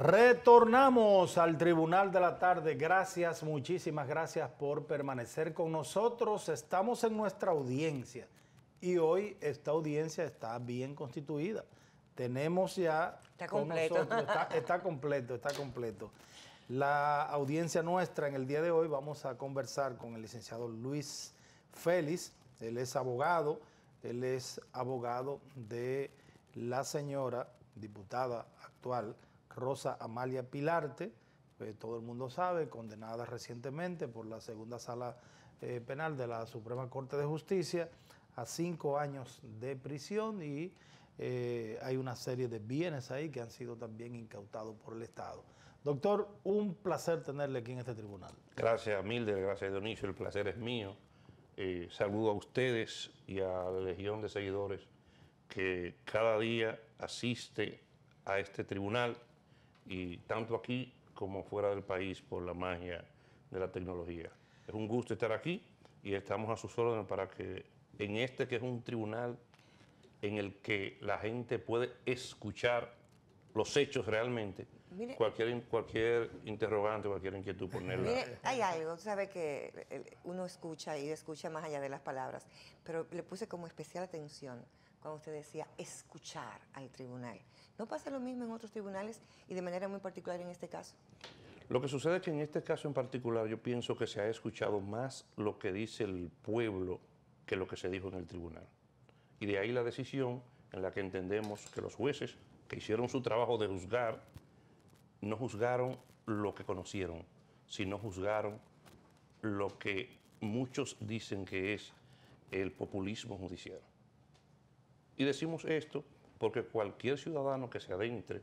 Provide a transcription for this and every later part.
Retornamos al Tribunal de la Tarde. Gracias, muchísimas gracias por permanecer con nosotros. Estamos en nuestra audiencia y hoy esta audiencia está bien constituida. Tenemos ya... Está completo. está, está completo, está completo. La audiencia nuestra en el día de hoy vamos a conversar con el licenciado Luis Félix. Él es abogado, él es abogado de la señora diputada actual. Rosa Amalia Pilarte, eh, todo el mundo sabe, condenada recientemente por la segunda sala eh, penal de la Suprema Corte de Justicia a cinco años de prisión y eh, hay una serie de bienes ahí que han sido también incautados por el Estado. Doctor, un placer tenerle aquí en este tribunal. Gracias, Milder, gracias, Dionisio, el placer es mío. saludo a ustedes y a la legión de seguidores que cada día asiste a este tribunal y tanto aquí como fuera del país por la magia de la tecnología. Es un gusto estar aquí y estamos a sus órdenes para que en este que es un tribunal en el que la gente puede escuchar los hechos realmente, cualquier, cualquier interrogante, cualquier inquietud ponerla. Mire, hay algo, sabe que uno escucha y escucha más allá de las palabras, pero le puse como especial atención cuando usted decía escuchar al tribunal. ¿No pasa lo mismo en otros tribunales y de manera muy particular en este caso? Lo que sucede es que en este caso en particular yo pienso que se ha escuchado más lo que dice el pueblo que lo que se dijo en el tribunal. Y de ahí la decisión en la que entendemos que los jueces que hicieron su trabajo de juzgar, no juzgaron lo que conocieron, sino juzgaron lo que muchos dicen que es el populismo judicial. Y decimos esto porque cualquier ciudadano que se adentre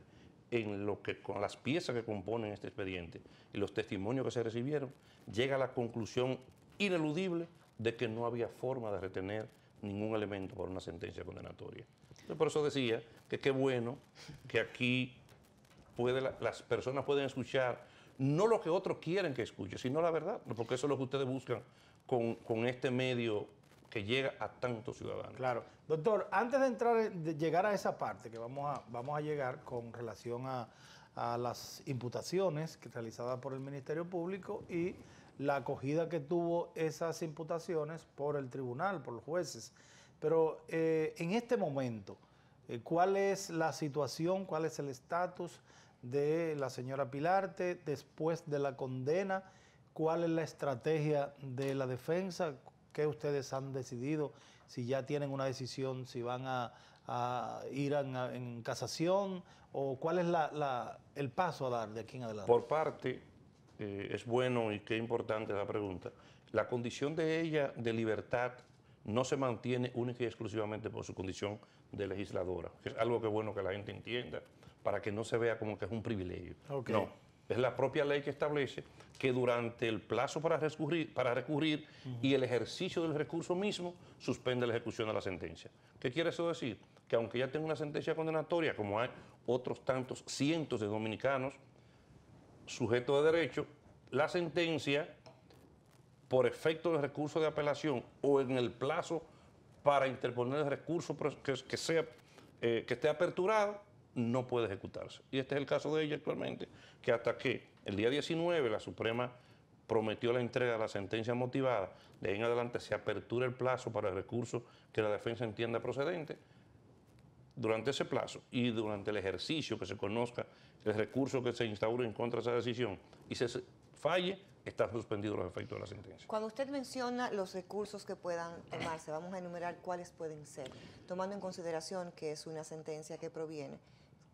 en lo que con las piezas que componen este expediente y los testimonios que se recibieron, llega a la conclusión ineludible de que no había forma de retener ningún elemento para una sentencia condenatoria. por eso decía que qué bueno que aquí las personas pueden escuchar no lo que otros quieren que escuche, sino la verdad, porque eso es lo que ustedes buscan con, con este medio que llega a tantos ciudadanos. Claro. Doctor, antes de entrar, llegar a esa parte que vamos a, vamos a llegar con relación a, las imputaciones realizadas por el Ministerio Público y la acogida que tuvo esas imputaciones por el tribunal, por los jueces. Pero eh, en este momento, eh, ¿cuál es la situación, cuál es el estatus de la señora Pilarte después de la condena? ¿Cuál es la estrategia de la defensa? qué ustedes han decidido, si ya tienen una decisión, si van a, ir en, casación o cuál es el paso a dar de aquí en adelante. Por parte, eh, es bueno y qué importante la pregunta, la condición de ella de libertad no se mantiene única y exclusivamente por su condición de legisladora, es algo que es bueno que la gente entienda, para que no se vea como que es un privilegio. Okay es la propia ley que establece que durante el plazo para recurrir, y el ejercicio del recurso mismo suspende la ejecución de la sentencia. ¿Qué quiere eso decir? Que aunque ya tenga una sentencia condenatoria, como hay otros tantos cientos de dominicanos sujetos de derecho, la sentencia, por efecto del recurso de apelación o en el plazo para interponer el recurso que, sea, eh, que esté aperturado, no puede ejecutarse. Y este es el caso de ella actualmente, que hasta que el día 19 la Suprema prometió la entrega de la sentencia motivada, de ahí en adelante se apertura el plazo para el recurso que la defensa entienda procedente. Durante ese plazo y durante el ejercicio que se conozca el recurso que se instaure en contra de esa decisión y se falle, están suspendidos los efectos de la sentencia. Cuando usted menciona los recursos que puedan tomarse, vamos a enumerar cuáles pueden ser, tomando en consideración que es una sentencia que proviene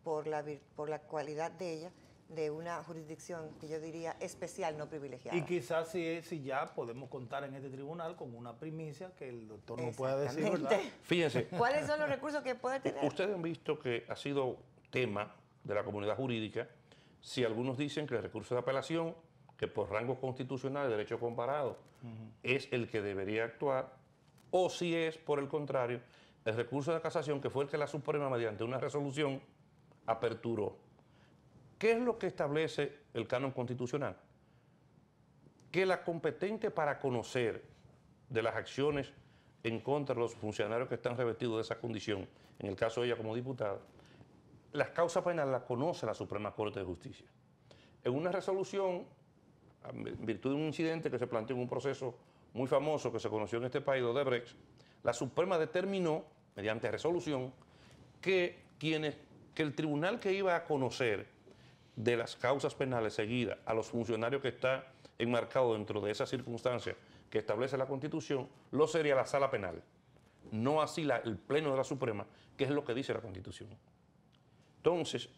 por la, por la cualidad de ella de una jurisdicción que yo diría especial, no privilegiada. Y quizás si, si ya podemos contar en este tribunal con una primicia que el doctor no pueda decir, ¿verdad? Fíjense. ¿Cuáles son los recursos que puede tener? Ustedes han visto que ha sido tema de la comunidad jurídica si algunos dicen que el recurso de apelación, que por rango constitucional de derecho comparado es el que debería actuar, o si es, por el contrario, el recurso de casación, que fue el que la Suprema, mediante una resolución, aperturó. ¿Qué es lo que establece el canon constitucional? Que la competente para conocer de las acciones en contra de los funcionarios que están revestidos de esa condición, en el caso de ella como diputada, las causas penales las conoce la Suprema Corte de Justicia. En una resolución, en virtud de un incidente que se planteó en un proceso muy famoso que se conoció en este país, de Odebrecht, la Suprema determinó, mediante resolución, que quienes que el tribunal que iba a conocer de las causas penales seguidas a los funcionarios que está enmarcado dentro de esa circunstancia que establece la Constitución, lo sería la sala penal, no así el Pleno de la Suprema, que es lo que dice la Constitución. Entonces,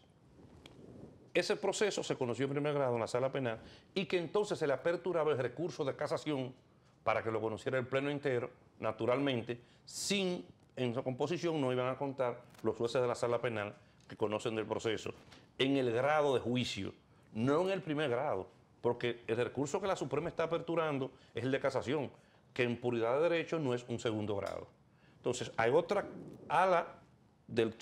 ese proceso se conoció en primer grado en la sala penal y que entonces se le aperturaba el recurso de casación para que lo conociera el Pleno entero, naturalmente, sin, en su composición no iban a contar los jueces de la sala penal que conocen del proceso, en el grado de juicio, no en el primer grado, porque el recurso que la Suprema está aperturando es el de casación, que en puridad de derecho no es un segundo grado. Entonces, hay otra ala del,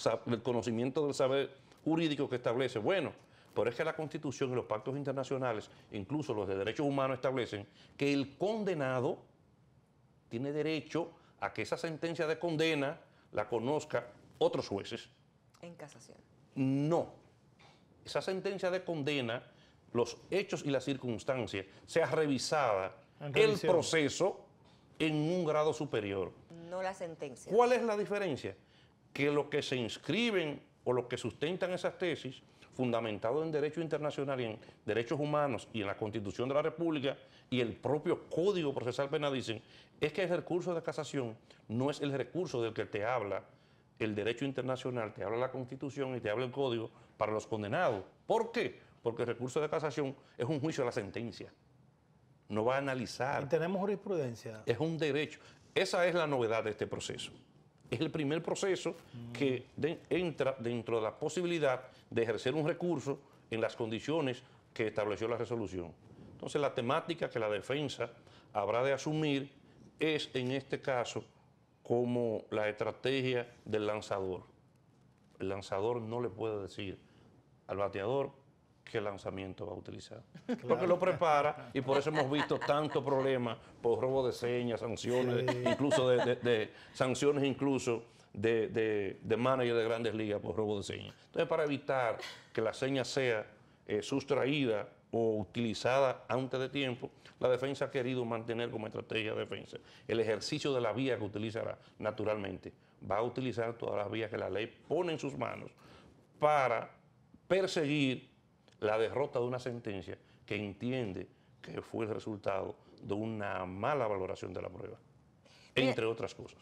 conocimiento del saber jurídico que establece, bueno, pero es que la Constitución y los pactos internacionales, incluso los de derechos humanos, establecen que el condenado tiene derecho a que esa sentencia de condena la conozca otros jueces en casación. No. Esa sentencia de condena, los hechos y las circunstancias, sea revisada el proceso en un grado superior. No la sentencia. ¿Cuál es la diferencia? Que lo que se inscriben o lo que sustentan esas tesis, fundamentado en derecho internacional y en derechos humanos y en la Constitución de la República y el propio Código Procesal Penal dicen, es que el recurso de casación no es el recurso del que te habla el derecho internacional, te habla la Constitución y te habla el Código para los condenados. ¿Por qué? Porque el recurso de casación es un juicio de la sentencia. No va a analizar. Y tenemos jurisprudencia. Es un derecho. Esa es la novedad de este proceso. Es el primer proceso que entra dentro de la posibilidad de ejercer un recurso en las condiciones que estableció la resolución. Entonces, la temática que la defensa habrá de asumir es, en este caso, como la estrategia del lanzador. El lanzador no le puede decir al bateador qué lanzamiento va a utilizar. Porque lo prepara y por eso hemos visto tantos problemas por robo de señas, sanciones, incluso de, sanciones incluso de, de, de manager de grandes ligas por robo de señas. Entonces, para evitar que la seña sea eh, sustraída utilizada antes de tiempo, la defensa ha querido mantener como estrategia de defensa el ejercicio de la vía que utilizará naturalmente. Va a utilizar todas las vías que la ley pone en sus manos para perseguir la derrota de una sentencia que entiende que fue el resultado de una mala valoración de la prueba, entre otras cosas.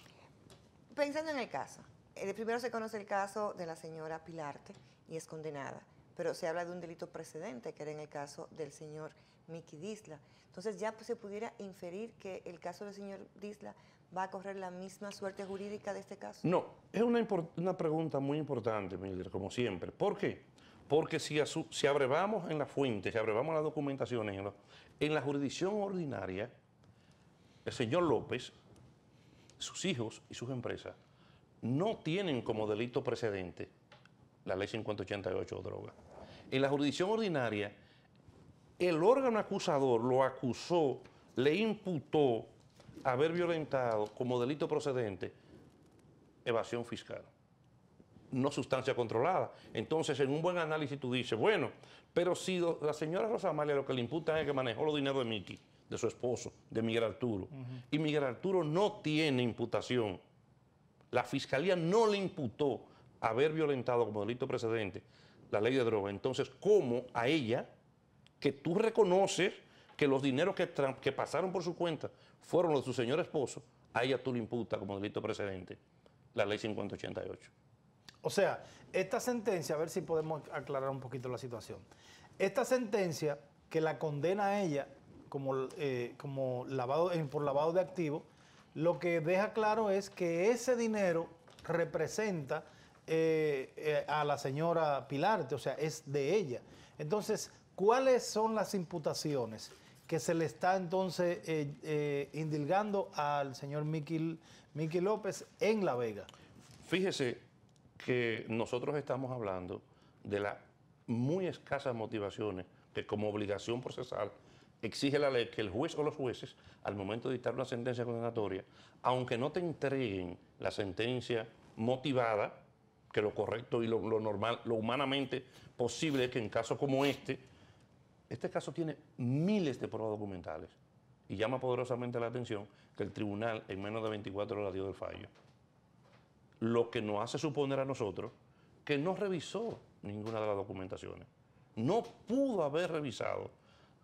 Pensando en el caso, eh, primero se conoce el caso de la señora Pilarte y es condenada pero se habla de un delito precedente, que era en el caso del señor Miki Disla. Entonces ya pues, se pudiera inferir que el caso del señor Disla va a correr la misma suerte jurídica de este caso. No, es una, pregunta muy importante, Mildred, como siempre. ¿Por qué? Porque si, abrevamos en la fuente, si abrevamos las documentaciones, en la jurisdicción ordinaria, el señor López, sus hijos y sus empresas no tienen como delito precedente la ley 588 droga. En la jurisdicción ordinaria, el órgano acusador lo acusó, le imputó haber violentado como delito procedente evasión fiscal, no sustancia controlada. Entonces, en un buen análisis tú dices, bueno, pero si la señora Rosa lo que le imputa es que manejó los dineros de Miki, de su esposo, de Miguel Arturo, y Miguel Arturo no tiene imputación, la fiscalía no le imputó, haber violentado como delito precedente la ley de droga. Entonces, ¿cómo a ella, que tú reconoces que los dineros que, que pasaron por su cuenta fueron los de su señor esposo, a ella tú le imputas como delito precedente la ley 5088? O sea, esta sentencia, a ver si podemos aclarar un poquito la situación. Esta sentencia que la condena a ella como, eh, como lavado, por lavado de activos, lo que deja claro es que ese dinero representa eh, eh, a la señora Pilar, o sea, es de ella. Entonces, ¿cuáles son las imputaciones que se le está entonces eh, indilgando al señor Miki López en La Vega? Fíjese que nosotros estamos hablando de las muy escasas motivaciones que como obligación procesal exige la ley que el juez o los jueces, al momento de dictar una sentencia condenatoria, aunque no te entreguen la sentencia motivada, que lo correcto y lo, normal, lo humanamente posible es que en casos como este, este caso tiene miles de pruebas documentales y llama poderosamente la atención que el tribunal en menos de 24 horas dio el fallo. Lo que nos hace suponer a nosotros que no revisó ninguna de las documentaciones. No pudo haber revisado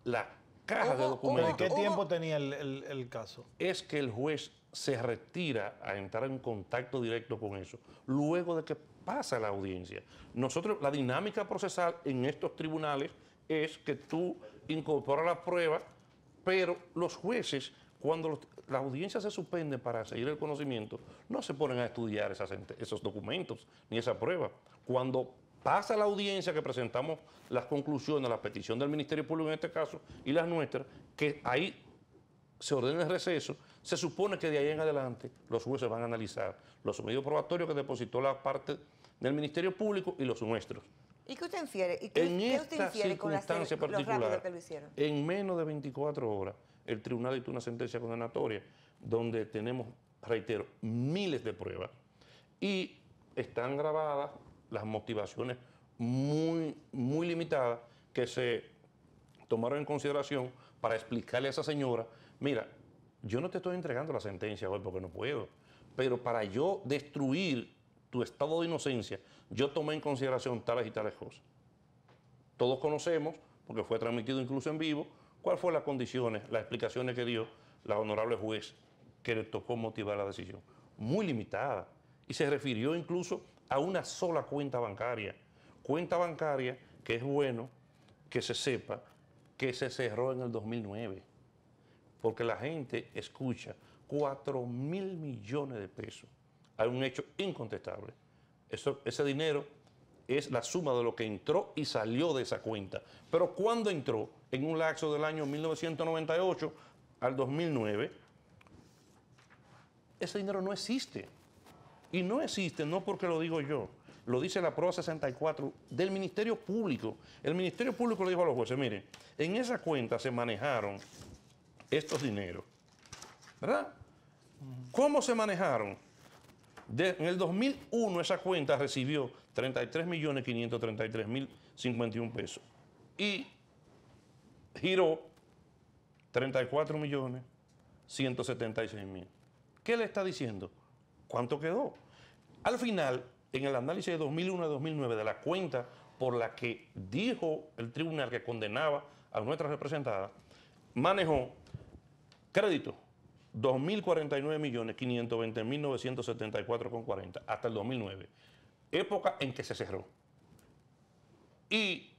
la caja de documentos. ¿De qué tiempo tenía el, el caso? Es que el juez se retira a entrar en contacto directo con eso, luego de que pasa la audiencia. Nosotros, la dinámica procesal en estos tribunales es que tú incorporas la prueba, pero los jueces, cuando la audiencia se suspende para seguir el conocimiento, no se ponen a estudiar esos documentos ni esa prueba. Cuando pasa la audiencia que presentamos las conclusiones, la petición del Ministerio Público en este caso y las nuestras, que ahí se ordena el receso, se supone que de ahí en adelante los jueces van a analizar los medios probatorios que depositó la parte del Ministerio Público y los nuestros. ¿Y qué usted infiere? ¿Y qué, en usted infiere circunstancia con particular, que lo hicieron? en menos de 24 horas, el tribunal dictó una sentencia condenatoria donde tenemos, reitero, miles de pruebas y están grabadas las motivaciones muy, muy limitadas que se tomaron en consideración para explicarle a esa señora Mira, yo no te estoy entregando la sentencia hoy porque no puedo, pero para yo destruir tu estado de inocencia, yo tomé en consideración tales y tales cosas. Todos conocemos, porque fue transmitido incluso en vivo, cuáles fueron las condiciones, las explicaciones que dio la honorable juez que le tocó motivar la decisión. Muy limitada. Y se refirió incluso a una sola cuenta bancaria. Cuenta bancaria que es bueno que se sepa que se cerró en el 2009 porque la gente escucha 4 mil millones de pesos. Hay un hecho incontestable. Eso, ese dinero es la suma de lo que entró y salió de esa cuenta. Pero cuando entró? En un lapso del año 1998 al 2009. Ese dinero no existe. Y no existe, no porque lo digo yo, lo dice la Prueba 64 del Ministerio Público. El Ministerio Público le dijo a los jueces, miren, en esa cuenta se manejaron estos dineros. ¿Verdad? ¿Cómo se manejaron? en el 2001 esa cuenta recibió 33.533.051 pesos y giró 34.176.000. ¿Qué le está diciendo? ¿Cuánto quedó? Al final, en el análisis de 2001 a 2009 de la cuenta por la que dijo el tribunal que condenaba a nuestra representada, manejó Crédito, 2.049.520.974,40 hasta el 2009, época en que se cerró. Y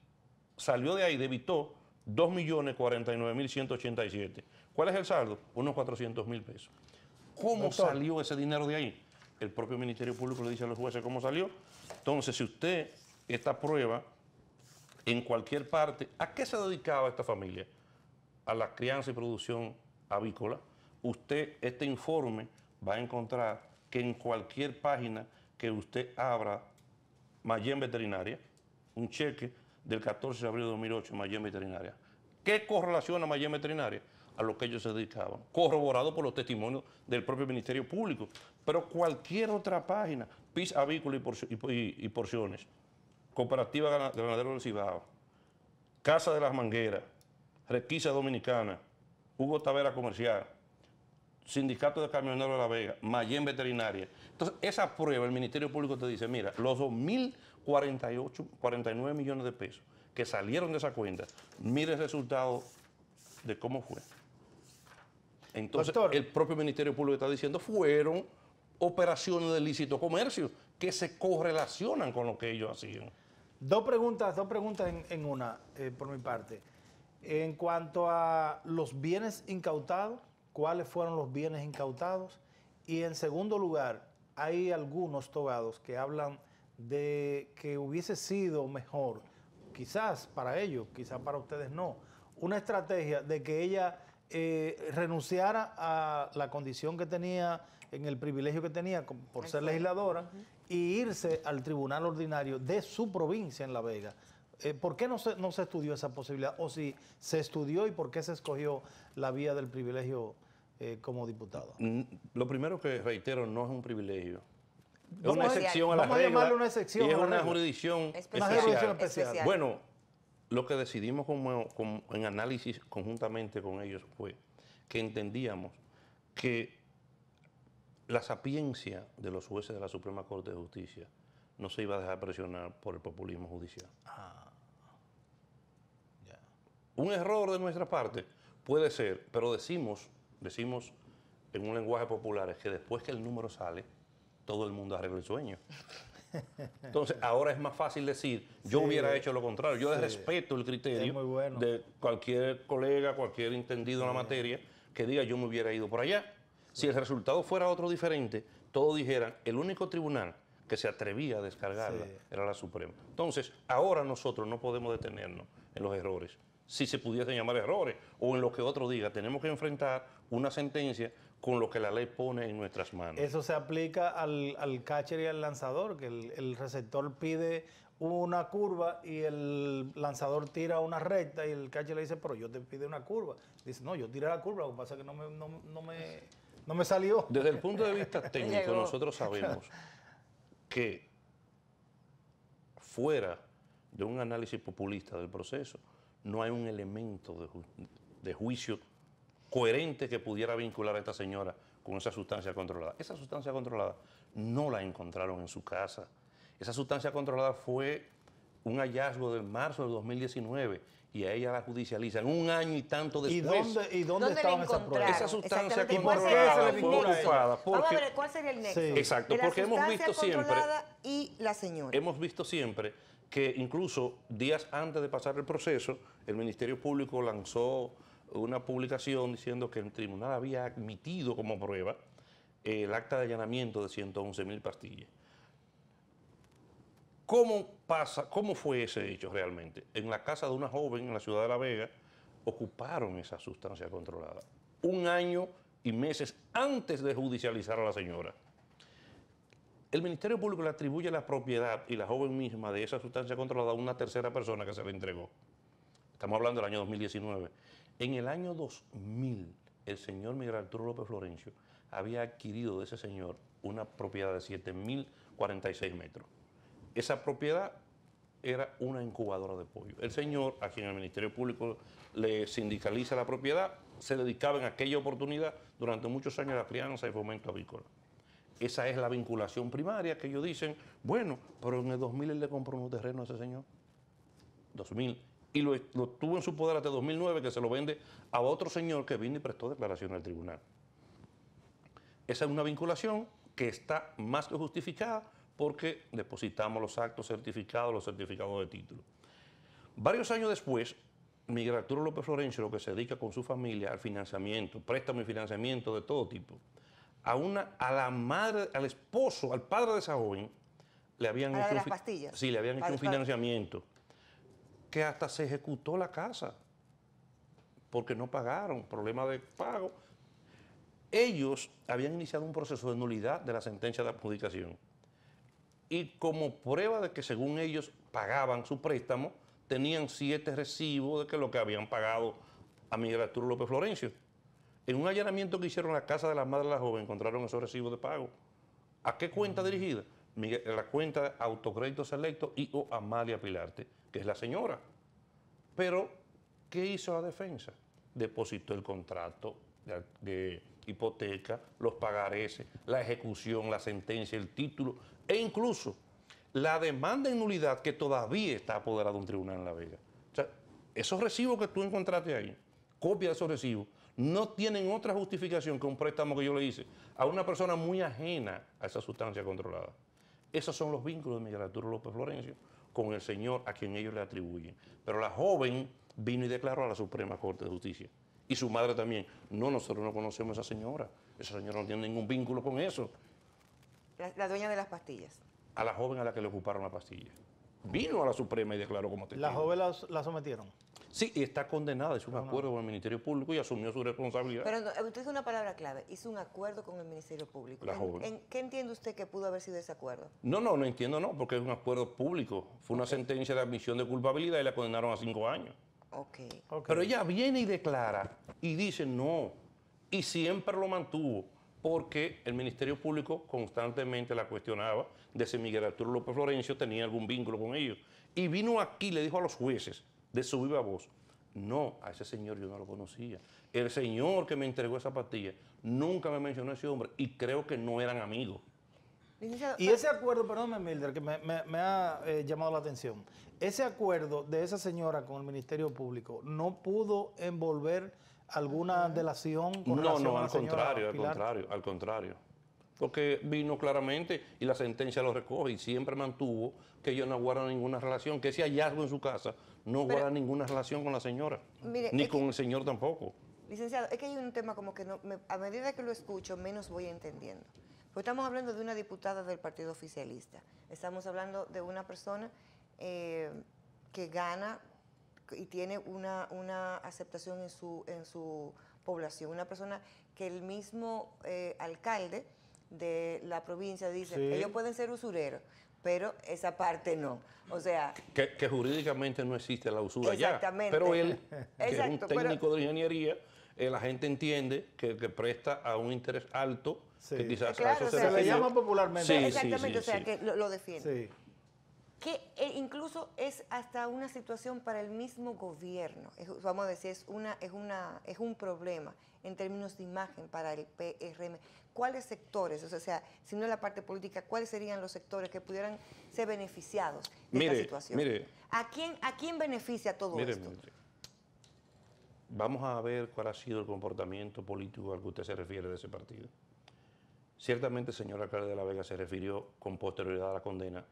salió de ahí, debitó 2.049.187. ¿Cuál es el saldo? Unos 400.000 pesos. ¿Cómo salió ese dinero de ahí? El propio Ministerio Público le dice a los jueces cómo salió. Entonces, si usted esta prueba en cualquier parte, ¿a qué se dedicaba esta familia? A la crianza y producción avícola, usted este informe va a encontrar que en cualquier página que usted abra Mayen Veterinaria, un cheque del 14 de abril de 2008 Mayen Veterinaria. ¿Qué correlaciona Mayen Veterinaria? A lo que ellos se dedicaban, corroborado por los testimonios del propio Ministerio Público. Pero cualquier otra página, PIS Avícola y, Porciones, Cooperativa Granadero del Cibao, Casa de las Mangueras, Requisa Dominicana, Hugo Tavera Comercial, Sindicato de Camioneros de La Vega, Mayen Veterinaria. Entonces, esa prueba, el Ministerio Público te dice, mira, los 2.048, 49 millones de pesos que salieron de esa cuenta, mire el resultado de cómo fue. Entonces, el propio Ministerio Público está diciendo, fueron operaciones de lícito comercio que se correlacionan con lo que ellos hacían. Dos preguntas, dos preguntas en, una, eh, por mi parte. En cuanto a los bienes incautados, ¿cuáles fueron los bienes incautados? Y en segundo lugar, hay algunos togados que hablan de que hubiese sido mejor, quizás para ellos, quizás para ustedes no, una estrategia de que ella eh, renunciara a la condición que tenía, en el privilegio que tenía por ser legisladora, e y irse al tribunal ordinario de su provincia en La Vega, eh, ¿Por qué no se, no se estudió esa posibilidad? O si se estudió y por qué se escogió la vía del privilegio eh, como diputado. Mm, lo primero que reitero, no es un privilegio. Es una excepción a, la regla. es una jurisdicción especial. Bueno, lo que decidimos en análisis conjuntamente con ellos fue que entendíamos que la sapiencia de los jueces de la Suprema Corte de Justicia no se iba a dejar presionar por el populismo judicial. Ah un error de nuestra parte puede ser, pero decimos, decimos en un lenguaje popular es que después que el número sale, todo el mundo arregla el sueño. Entonces, ahora es más fácil decir, yo hubiera hecho lo contrario. Yo respeto el criterio de cualquier colega, cualquier entendido en la materia, que diga, yo me hubiera ido por allá. Si el resultado fuera otro diferente, todos dijeran, el único tribunal que se atrevía a descargarla era la Suprema. Entonces, ahora nosotros no podemos detenernos en los errores si se pudiesen llamar errores, o en lo que otro diga. Tenemos que enfrentar una sentencia con lo que la ley pone en nuestras manos. Eso se aplica al, al catcher y al lanzador, que el, receptor pide una curva y el lanzador tira una recta y el catcher le dice, pero yo te pide una curva. Dice, no, yo tiré la curva, lo que pasa es que me, no, me, no me salió. Desde el punto de vista técnico, nosotros sabemos que fuera de un análisis populista del proceso, no hay un elemento de, juicio coherente que pudiera vincular a esta señora con esa sustancia controlada. Esa sustancia controlada no la encontraron en su casa. Esa sustancia controlada fue un hallazgo del marzo del 2019 y a ella la judicializan un año y tanto después. ¿Y dónde, y dónde, Esa sustancia controlada fue ocupada. ¿cuál sería el nexo? Exacto, porque hemos visto siempre... y la señora. Hemos visto siempre que incluso días antes de pasar el proceso, el Ministerio Público lanzó una publicación diciendo que el tribunal había admitido como prueba el acta de allanamiento de 111 mil pastillas. ¿Cómo pasa, cómo fue ese hecho realmente? En la casa de una joven en la ciudad de La Vega ocuparon esa sustancia controlada. Un año y meses antes de judicializar a la señora. El Ministerio Público le atribuye la propiedad y la joven misma de esa sustancia controlada a una tercera persona que se la entregó. Estamos hablando del año 2019. En el año 2000, el señor Miguel Arturo López Florencio había adquirido de ese señor una propiedad de 7.046 metros. Esa propiedad era una incubadora de pollo. El señor, a quien el Ministerio Público le sindicaliza la propiedad, se dedicaba en aquella oportunidad durante muchos años a la crianza y fomento avícola. Esa es la vinculación primaria que ellos dicen, bueno, pero en el 2000 él le compró un terreno a ese señor. 2000. Y lo, tuvo en su poder hasta 2009 que se lo vende a otro señor que vino y prestó declaración al tribunal. Esa es una vinculación que está más que justificada porque depositamos los actos certificados, los certificados de título. Varios años después, Miguel Arturo López Florencio, lo que se dedica con su familia al financiamiento, préstamo y financiamiento de todo tipo, a, una, a la madre, al esposo, al padre de esa joven, le habían, hecho un, hecho un financiamiento que hasta se ejecutó la casa porque no pagaron, problema de pago. Ellos habían iniciado un proceso de nulidad de la sentencia de adjudicación. Y como prueba de que según ellos pagaban su préstamo, tenían siete recibos de que lo que habían pagado a Miguel Arturo López Florencio. En un allanamiento que hicieron en la casa de la madre de la joven, encontraron esos recibos de pago. ¿A qué cuenta mm. dirigida? Eh, la cuenta de Autocrédito Selecto y o Amalia Pilarte, que es la señora. Pero, ¿qué hizo la defensa? Depositó el contrato de, hipoteca, los pagarés, la ejecución, la sentencia, el título e incluso la demanda en nulidad que todavía está apoderada de un tribunal en La Vega. O sea, esos recibos que tú encontraste ahí, copia de esos recibos, no tienen otra justificación que un préstamo que yo le hice a una persona muy ajena a esa sustancia controlada. Esos son los vínculos de Miguel Arturo López Florencio con el señor a quien ellos le atribuyen. Pero la joven vino y declaró a la Suprema Corte de Justicia. Y su madre también. No, nosotros no conocemos a esa señora. Esa señora no tiene ningún vínculo con eso. La, dueña de las pastillas. A la joven a la que le ocuparon la pastilla. Vino a la Suprema y declaró como testigo. ¿La joven la sometieron? Sí, y está condenada, hizo un acuerdo con el Ministerio Público y asumió su responsabilidad. Pero eh, usted hizo una palabra clave, hizo un acuerdo con el Ministerio Público. La joven. ¿En, qué entiende usted que pudo haber sido ese acuerdo? No, no, no entiendo, no, porque es un acuerdo público. Fue una sentencia de admisión de culpabilidad y la condenaron a cinco años. ok. Pero ella viene y declara y dice no, y siempre lo mantuvo porque el Ministerio Público constantemente la cuestionaba de si Miguel Arturo López Florencio tenía algún vínculo con ellos. Y vino aquí, le dijo a los jueces, de su viva voz. No, a ese señor yo no lo conocía. El señor que me entregó esa pastilla nunca me mencionó a ese hombre y creo que no eran amigos. Y pues ese acuerdo, perdóname Mildred que me, ha eh, llamado la atención, ese acuerdo de esa señora con el Ministerio Público no pudo envolver alguna delación con No, no, al contrario, al contrario, al contrario. Porque vino claramente y la sentencia lo recoge y siempre mantuvo que yo no guardo ninguna relación, que ese hallazgo en su casa no guarda ninguna relación con la señora, ni con el señor tampoco. Licenciado, es que hay un tema como que a medida que lo escucho, menos voy entendiendo. Pues estamos hablando de una diputada del Partido Oficialista, estamos hablando de una persona eh, que gana y tiene una, una aceptación en su, en su población, una persona que el mismo eh, alcalde de la provincia dice, ellos pueden ser usureros, pero esa parte no. O sea. Que, jurídicamente no existe la usura exactamente. ya. Pero él, que es un técnico de ingeniería, eh, la gente entiende que, que, presta a un interés alto, que quizás se, le llama popularmente. Sí, exactamente, o sea, que lo, lo defiende que eh, incluso es hasta una situación para el mismo gobierno. vamos a decir, es, una, es, una, es un problema en términos de imagen para el PRM. ¿Cuáles sectores, o sea, si no la parte política, cuáles serían los sectores que pudieran ser beneficiados de esta situación? Mire, ¿A, quién, ¿A quién beneficia todo esto? Mire. Vamos a ver cuál ha sido el comportamiento político al que usted se refiere de ese partido. Ciertamente, señora alcalde de la Vega se refirió con posterioridad a la condena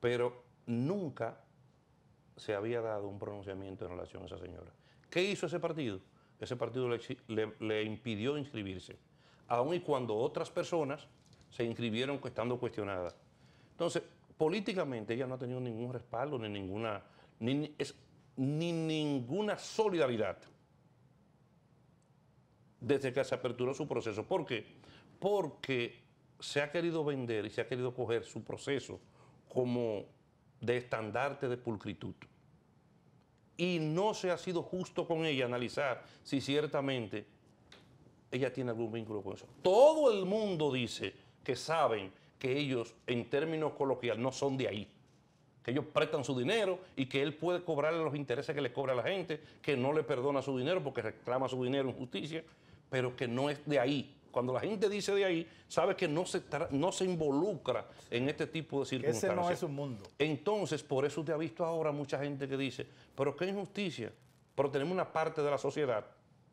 pero nunca se había dado un pronunciamiento en relación a esa señora. ¿Qué hizo ese partido? Ese partido le, impidió inscribirse, aun y cuando otras personas se inscribieron estando cuestionadas. Entonces, políticamente ella no ha tenido ningún respaldo ni ninguna, ni, ni ninguna solidaridad desde que se aperturó su proceso. ¿Por qué? Porque se ha querido vender y se ha querido coger su proceso como de estandarte de pulcritud. Y no se ha sido justo con ella analizar si ciertamente ella tiene algún vínculo con eso. Todo el mundo dice que saben que ellos, en términos coloquial, no son de ahí. Que ellos prestan su dinero y que él puede cobrarle los intereses que le cobra a la gente, que no le perdona su dinero porque reclama su dinero en justicia, pero que no es de ahí cuando la gente dice de ahí, sabe que no se, involucra en este tipo de circunstancias. Ese no es un mundo. Entonces, por eso te ha visto ahora mucha gente que dice, pero qué injusticia. Pero tenemos una parte de la sociedad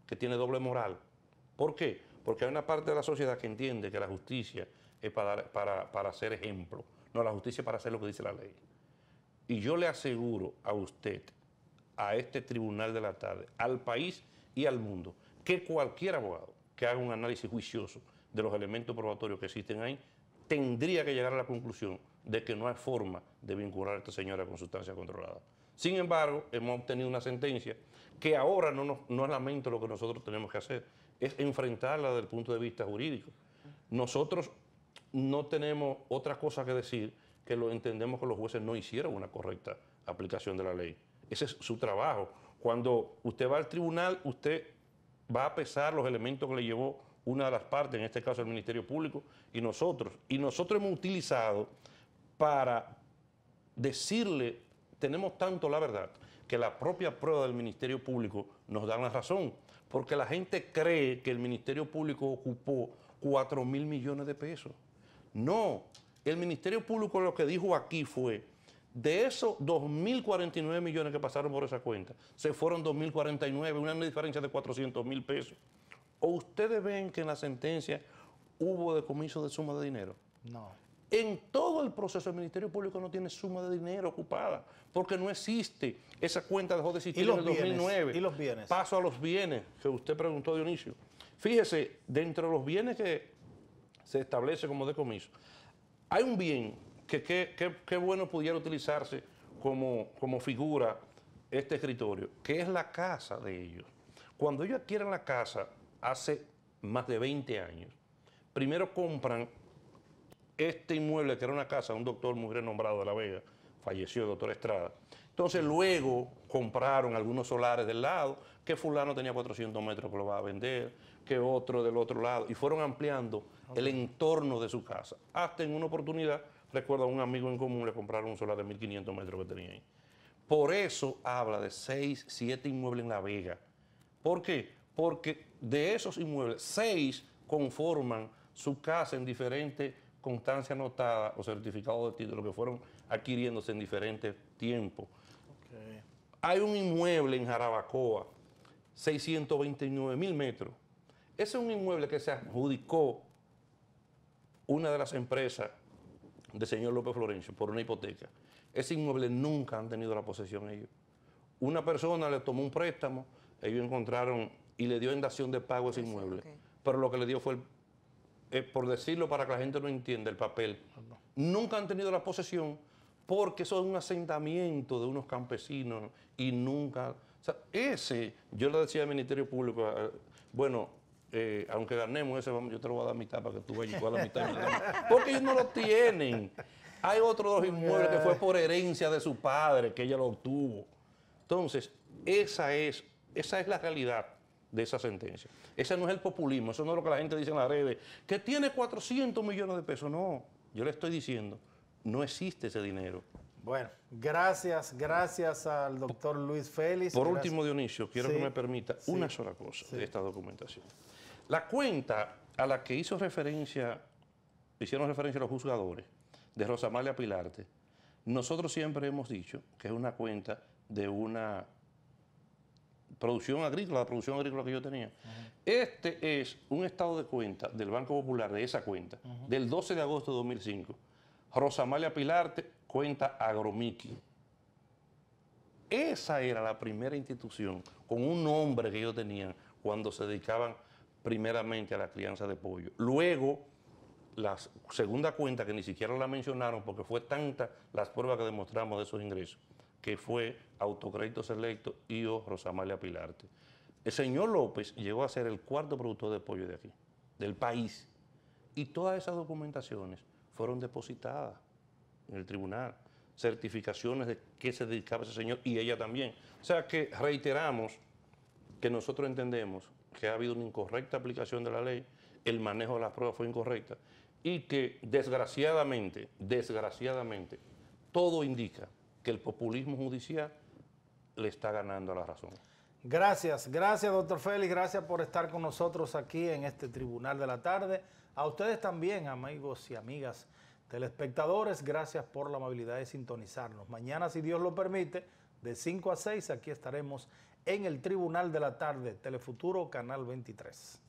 que tiene doble moral. ¿Por qué? Porque hay una parte de la sociedad que entiende que la justicia es para, ser hacer ejemplo. No, la justicia es para hacer lo que dice la ley. Y yo le aseguro a usted, a este tribunal de la tarde, al país y al mundo, que cualquier abogado que haga un análisis juicioso de los elementos probatorios que existen ahí, tendría que llegar a la conclusión de que no hay forma de vincular a esta señora con sustancia controlada. Sin embargo, hemos obtenido una sentencia que ahora no, no es lamento lo que nosotros tenemos que hacer, es enfrentarla desde el punto de vista jurídico. Nosotros no tenemos otra cosa que decir que lo entendemos que los jueces no hicieron una correcta aplicación de la ley. Ese es su trabajo. Cuando usted va al tribunal, usted va a pesar los elementos que le llevó una de las partes, en este caso el Ministerio Público, y nosotros. Y nosotros hemos utilizado para decirle, tenemos tanto la verdad, que la propia prueba del Ministerio Público nos da la razón, porque la gente cree que el Ministerio Público ocupó 4 mil millones de pesos. No, el Ministerio Público lo que dijo aquí fue de esos 2.049 millones que pasaron por esa cuenta, se fueron 2.049, una diferencia de 400 mil pesos. ¿O ustedes ven que en la sentencia hubo decomiso de suma de dinero? No. En todo el proceso, el Ministerio Público no tiene suma de dinero ocupada, porque no existe. Esa cuenta dejó de existir en el 2009. ¿Y los bienes? Paso a los bienes, que usted preguntó, Dionisio. Fíjese, dentro de los bienes que se establece como decomiso, hay un bien que qué bueno pudiera utilizarse como, como figura este escritorio, que es la casa de ellos. Cuando ellos adquieren la casa hace más de 20 años, primero compran este inmueble que era una casa de un doctor muy nombrado de La Vega, falleció el doctor Estrada. Entonces luego compraron algunos solares del lado, que fulano tenía 400 metros que lo va a vender, que otro del otro lado, y fueron ampliando el entorno de su casa, hasta en una oportunidad Recuerdo a un amigo en común le compraron un solar de 1.500 metros que tenía ahí. Por eso habla de seis, siete inmuebles en La Vega. ¿Por qué? Porque de esos inmuebles, seis conforman su casa en diferentes constancia anotadas o certificado de título que fueron adquiriéndose en diferentes tiempos. Hay un inmueble en Jarabacoa, 629 mil metros. Ese es un inmueble que se adjudicó una de las empresas de señor López Florencio por una hipoteca. Ese inmueble nunca han tenido la posesión ellos. Una persona le tomó un préstamo, ellos encontraron y le dio dación de pago ese inmueble. Pero lo que le dio fue, eh, por decirlo para que la gente no entienda, el papel. Nunca han tenido la posesión porque eso es un asentamiento de unos campesinos y nunca... ese, yo le decía al Ministerio Público, eh, bueno, eh, aunque ganemos ese, yo te lo voy a dar mitad para que tú vayas a la mitad. porque ellos no lo tienen. Hay otro dos inmuebles que fue por herencia de su padre, que ella lo obtuvo. Entonces, esa es, esa es la realidad de esa sentencia. Ese no es el populismo, eso no es lo que la gente dice en las redes, que tiene 400 millones de pesos. No, yo le estoy diciendo, no existe ese dinero. Bueno, gracias, gracias al doctor Luis Félix. Por último, Dionisio, quiero que me permita una sola cosa de esta documentación. La cuenta a la que hizo referencia, hicieron referencia los juzgadores de Rosamalia Pilarte, nosotros siempre hemos dicho que es una cuenta de una producción agrícola, la producción agrícola que yo tenía. Este es un estado de cuenta del Banco Popular, de esa cuenta, del 12 de agosto de 2005. Rosamalia Pilarte, cuenta Agromiki. Esa era la primera institución con un nombre que ellos tenían cuando se dedicaban primeramente a la crianza de pollo. Luego, la segunda cuenta, que ni siquiera la mencionaron porque fue tanta las pruebas que demostramos de esos ingresos, que fue Autocrédito Selecto y o Rosamalia Pilarte. El señor López llegó a ser el cuarto productor de pollo de aquí, del país. Y todas esas documentaciones fueron depositadas en el tribunal. Certificaciones de qué se dedicaba ese señor y ella también. O sea que reiteramos que nosotros entendemos que ha habido una incorrecta aplicación de la ley, el manejo de las pruebas fue incorrecta y que desgraciadamente, desgraciadamente, todo indica que el populismo judicial le está ganando a la razón. Gracias, gracias doctor Félix, gracias por estar con nosotros aquí en este Tribunal de la Tarde. A ustedes también, amigos y amigas telespectadores, gracias por la amabilidad de sintonizarnos. Mañana, si Dios lo permite, de 5 a 6. Aquí estaremos en el Tribunal de la Tarde, Telefuturo, Canal 23.